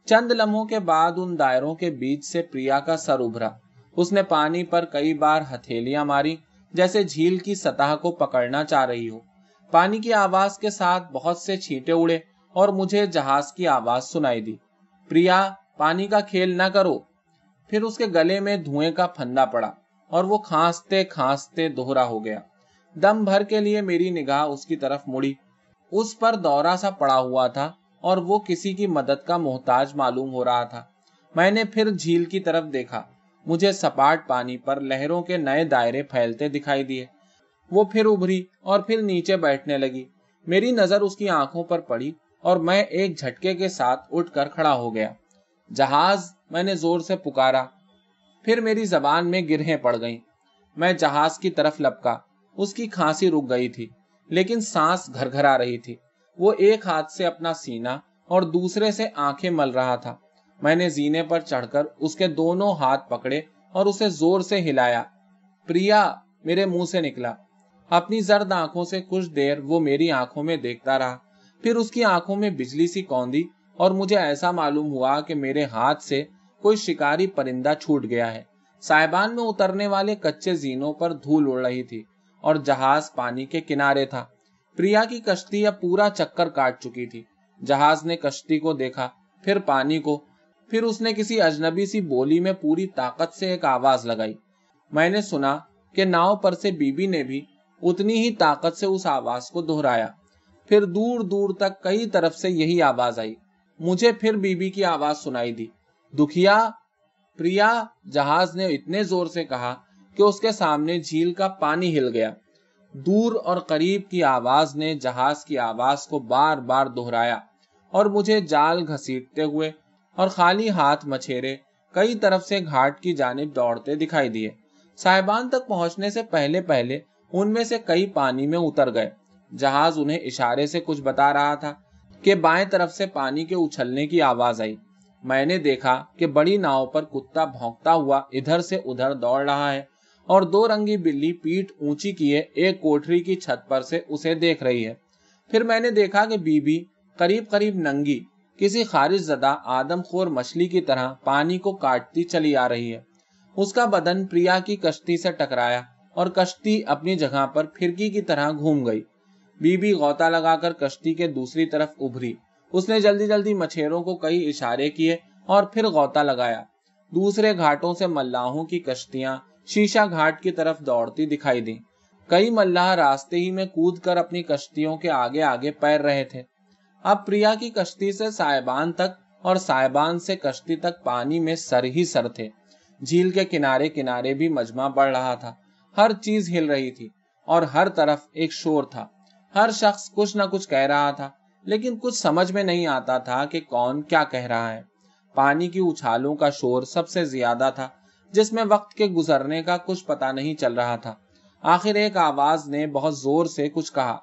A: चंद लम्हों के बाद उन दायरों के बीच से प्रिया का सर उभरा उसने पानी पर कई बार हथेलियां मारी जैसे झील की सतह को पकड़ना चाह रही हो पानी की आवाज के साथ बहुत से छींटे उड़े और मुझे जहाज की आवाज सुनाई दी प्रिया पानी का खेल न करो फिर उसके गले में धुएं का फंदा पड़ा और वो खांसते खांसते दोहरा हो गया दम भर के लिए मेरी निगाह उसकी तरफ मुड़ी उस पर दौरा सा पड़ा हुआ था और वो किसी की मदद का मोहताज मालूम हो रहा था मैंने फिर झील की तरफ देखा मुझे सपाट पानी पर लहरों के नए दायरे फैलते दिखाई दिए वो फिर उभरी और फिर नीचे बैठने लगी मेरी नजर उसकी आंखों पर पड़ी और मैं एक झटके के साथ उठकर खड़ा हो गया जहाज मैंने जोर से पुकारा फिर मेरी जबान में गिरहे पड़ गईं मैं जहाज की तरफ लपका उसकी खांसी रुक गई थी लेकिन सांस घरघरा रही थी वो एक हाथ से अपना सीना और दूसरे से आंखें मल रहा था मैंने जीने पर चढ़कर उसके दोनों हाथ पकड़े और उसे जोर से हिलाया प्रिया मेरे मुंह से निकला अपनी जर्द आंखों से कुछ देर वो मेरी आंखों में देखता रहा फिर उसकी आंखों में बिजली सी कौंदी और मुझे ऐसा मालूम हुआ कि मेरे हाथ से कोई शिकारी परिंदा छूट गया है साहिबान में उतरने वाले कच्चे जीनों पर धूल उड़ रही थी और जहाज पानी के किनारे था प्रिया की कश्ती अब पूरा चक्कर काट चुकी थी जहाज ने कश्ती को देखा फिर पानी को फिर उसने किसी अजनबी सी बोली में पूरी ताकत से एक आवाज लगाई मैंने सुना कि नाव पर से बीबी ने भी उतनी ही ताकत से उस आवाज को दोहराया फिर दूर दूर तक कई तरफ से यही आवाज आई मुझे फिर बीबी की आवाज सुनाई दी दुखिया प्रिया जहाज ने इतने जोर से कहा कि उसके सामने झील का पानी हिल गया दूर और करीब की आवाज ने जहाज की आवाज को बार बार दोहराया और मुझे जाल घसीटते हुए और खाली हाथ मछेरे कई तरफ से घाट की जानब दौड़ते दिखाई दिए साहिबान तक पहुंचने से पहले पहले उनमें से कई पानी में उतर गए जहाज उन्हें इशारे से कुछ बता रहा था कि बाएं तरफ से पानी के उछलने की आवाज आई मैंने देखा कि बड़ी नाव पर कुत्ता भोंकता हुआ इधर से उधर दौड़ रहा है और दो रंगी बिल्ली पीठ ऊंची किए एक कोठरी की छत पर से उसे देख रही है फिर मैंने देखा कि बीबी करीब करीब नंगी किसी खारिज जदा आदमखोर मछली की तरह पानी को काटती चली आ रही है उसका बदन प्रिया की कश्ती से टकराया और कश्ती अपनी जगह पर फिरकी की तरह घूम गई बीबी गौता लगाकर कश्ती के दूसरी तरफ उभरी उसने जल्दी जल्दी मछेरों को कई इशारे किए और फिर गौता लगाया दूसरे घाटों से मल्लाहों की कश्तियां शीशा घाट की तरफ दौड़ती दिखाई दी कई मल्लाह रास्ते ही में कूद कर अपनी कश्तियों के आगे आगे पैर रहे थे अब प्रिया की कश्ती से साहेबान तक और साहेबान से कश्ती तक पानी में सर ही सर थे झील के किनारे किनारे भी मजमा बढ़ रहा था हर चीज हिल रही थी और हर तरफ एक शोर था हर शख्स कुछ ना कुछ कह रहा था लेकिन कुछ समझ में नहीं आता था कि कौन क्या कह रहा है पानी की उछालों का शोर सबसे ज्यादा था जिसमें वक्त के गुजरने का कुछ पता नहीं चल रहा था आखिर एक आवाज ने बहुत जोर से कुछ कहा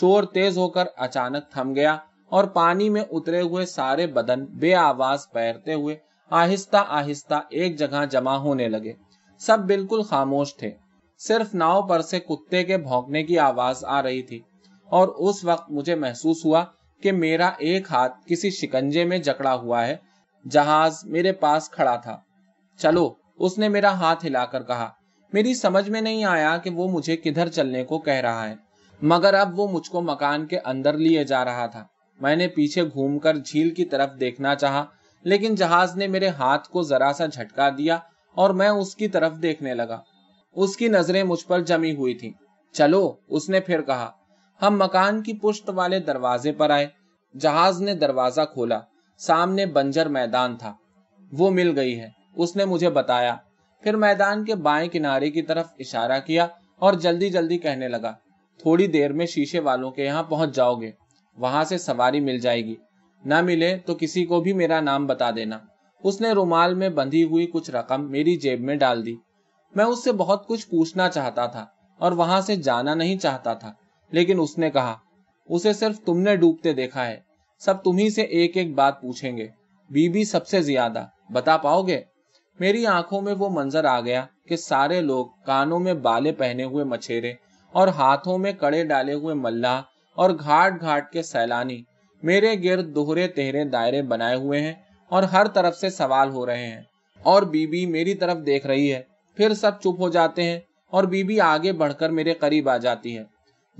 A: शोर तेज होकर अचानक थम गया और पानी में उतरे हुए सारे बदन बे आवाज पैरते हुए आहिस्ता आहिस्ता एक जगह जमा होने लगे सब बिल्कुल खामोश थे सिर्फ नाव पर से कुत्ते के भौंकने की आवाज आ रही थी और उस वक्त मुझे महसूस हुआ कि मेरा एक हाथ किसी शिकंजे में जकड़ा हुआ है जहाज मेरे पास खड़ा था चलो उसने मेरा हाथ हिलाकर कहा मेरी समझ में नहीं आया कि वो मुझे किधर चलने को कह रहा है मगर अब वो मुझको मकान के अंदर लिए जा रहा था मैंने पीछे घूमकर झील की तरफ देखना चाहा लेकिन जहाज ने मेरे हाथ को जरा सा झटका दिया और मैं उसकी तरफ देखने लगा उसकी नजरें मुझ पर जमी हुई थी चलो उसने फिर कहा हम मकान की पुष्ट वाले दरवाजे पर आए जहाज ने दरवाजा खोला सामने बंजर मैदान था वो मिल गई है उसने मुझे बताया फिर मैदान के बाएं किनारे की तरफ इशारा किया और जल्दी जल्दी कहने लगा थोड़ी देर में शीशे वालों के यहाँ पहुंच जाओगे वहां से सवारी मिल जाएगी न मिले तो किसी को भी मेरा नाम बता देना उसने रुमाल में बंधी हुई कुछ रकम मेरी जेब में डाल दी मैं उससे बहुत कुछ पूछना चाहता था और वहां से जाना नहीं चाहता था लेकिन उसने कहा उसे सिर्फ तुमने डूबते देखा है सब तुम्ही से एक एक बात पूछेंगे बीबी सबसे ज्यादा बता पाओगे मेरी आंखों में वो मंजर आ गया कि सारे लोग कानों में बाले पहने हुए मछेरे और हाथों में कड़े डाले हुए मल्लाह और घाट घाट के सैलानी मेरे गिर्द दोहरे तेहरे दायरे बनाए हुए हैं और हर तरफ से सवाल हो रहे हैं और बीबी मेरी तरफ देख रही है फिर सब चुप हो जाते हैं और बीबी आगे बढ़कर मेरे करीब आ जाती है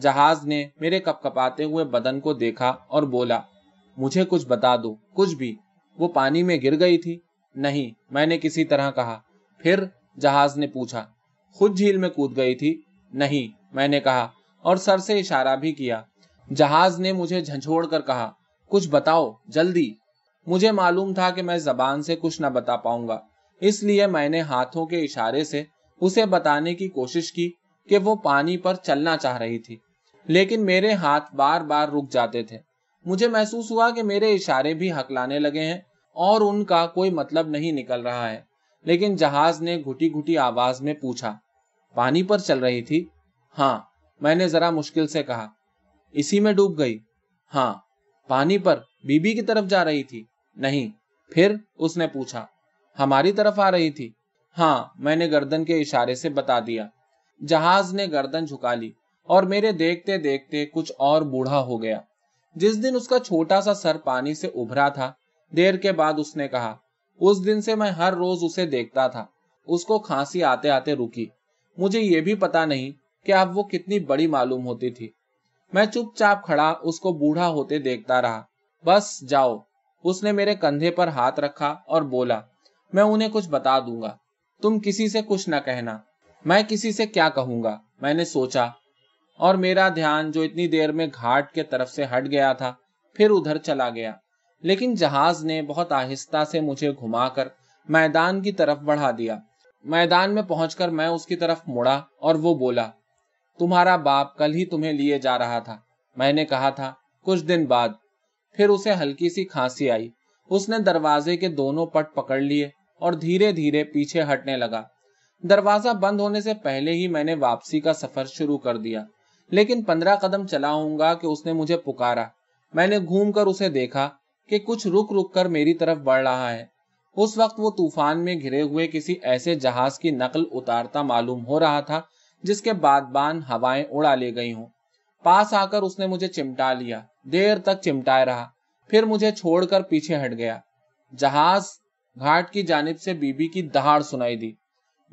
A: जहाज ने मेरे कप कपाते हुए बदन को देखा और बोला मुझे कुछ बता दो कुछ भी वो पानी में गिर गई थी नहीं मैंने किसी तरह कहा फिर जहाज ने पूछा खुद झील में कूद गई थी नहीं मैंने कहा और सर से इशारा भी किया जहाज ने मुझे झंझोड़ कर कहा कुछ बताओ जल्दी मुझे मालूम था कि मैं जबान से कुछ ना बता पाऊंगा इसलिए मैंने हाथों के इशारे से उसे बताने की कोशिश की कि वो पानी पर चलना चाह रही थी लेकिन मेरे हाथ बार बार रुक जाते थे मुझे महसूस हुआ कि मेरे इशारे भी हकलाने लगे हैं और उनका कोई मतलब नहीं निकल रहा है लेकिन जहाज ने घुटी घुटी आवाज में पूछा पानी पर चल रही थी हाँ मैंने जरा मुश्किल से कहा इसी में डूब गई हाँ पानी पर बीबी की तरफ जा रही थी नहीं फिर उसने पूछा हमारी तरफ आ रही थी हाँ मैंने गर्दन के इशारे से बता दिया जहाज ने गर्दन झुका ली और मेरे देखते देखते कुछ और बूढ़ा हो गया जिस दिन उसका छोटा सा सर पानी से उभरा था देर के बाद उसने कहा उस दिन से मैं हर रोज उसे देखता था उसको खांसी आते आते रुकी मुझे ये भी पता नहीं कि अब वो कितनी बड़ी मालूम होती थी मैं चुपचाप खड़ा उसको बूढ़ा होते देखता रहा बस जाओ उसने मेरे कंधे पर हाथ रखा और बोला मैं उन्हें कुछ बता दूंगा तुम किसी से कुछ न कहना मैं किसी से क्या कहूंगा मैंने सोचा और मेरा ध्यान जो इतनी देर में घाट के तरफ से हट गया था फिर उधर चला गया लेकिन जहाज ने बहुत आहिस्ता से मुझे घुमाकर मैदान की तरफ बढ़ा दिया मैदान में पहुंचकर मैं उसकी तरफ मुड़ा और वो बोला तुम्हारा बाप कल ही तुम्हें लिए जा रहा था मैंने कहा था कुछ दिन बाद फिर उसे हल्की सी खांसी आई उसने दरवाजे के दोनों पट पकड़ लिए और धीरे धीरे पीछे हटने लगा दरवाजा बंद होने से पहले ही मैंने वापसी का सफर शुरू कर दिया लेकिन पंद्रह कदम चला होगा कि उसने मुझे पुकारा मैंने घूमकर उसे देखा कि कुछ रुक रुक कर मेरी तरफ बढ़ रहा है उस वक्त वो तूफान में घिरे हुए किसी ऐसे जहाज की नकल उतारता मालूम हो रहा था जिसके बादबान हवाएं उड़ा ले गई हूँ पास आकर उसने मुझे चिमटा लिया देर तक चिमटाए रहा फिर मुझे छोड़कर पीछे हट गया जहाज घाट की जानब से बीबी की दहाड़ सुनाई दी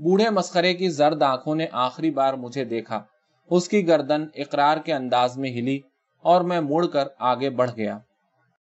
A: बूढ़े मस्खरे की जर्द आंखों ने आखिरी बार मुझे देखा उसकी गर्दन इकरार के अंदाज में हिली और मैं मुड़कर आगे बढ़ गया